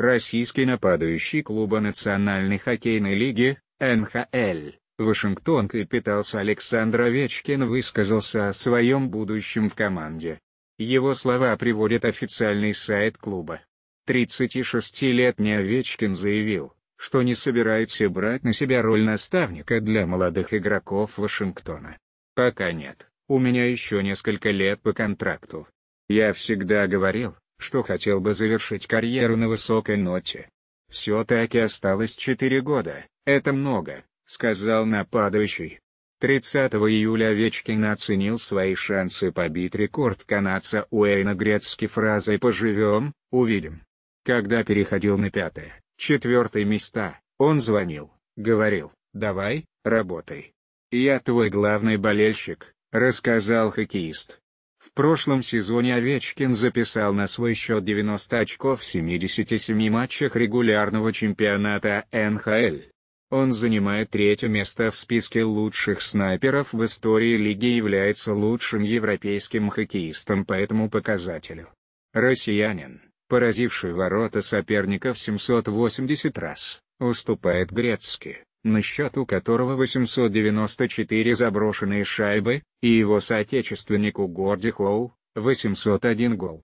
Российский нападающий клуба Национальной хоккейной лиги, НХЛ, Вашингтон Капиталс Александр Овечкин высказался о своем будущем в команде. Его слова приводит официальный сайт клуба. 36-летний Овечкин заявил, что не собирается брать на себя роль наставника для молодых игроков Вашингтона. Пока нет, у меня еще несколько лет по контракту. Я всегда говорил, что хотел бы завершить карьеру на высокой ноте. Все-таки осталось 4 года, это много, сказал нападающий. 30 июля Овечкин оценил свои шансы побить рекорд канадца Уэйна Грецки фразой «поживем, увидим». Когда переходил на пятое, четвертое места, он звонил, говорил «давай, работай». «Я твой главный болельщик», — рассказал хоккеист. В прошлом сезоне Овечкин записал на свой счет 90 очков в 77 матчах регулярного чемпионата НХЛ. Он занимает третье место в списке лучших снайперов в истории лиги и является лучшим европейским хоккеистом по этому показателю. Россиянин, поразивший ворота соперников 780 раз, уступает Грецки на счету которого 894 заброшенные шайбы, и его соотечественнику Горди Хоу, 801 гол.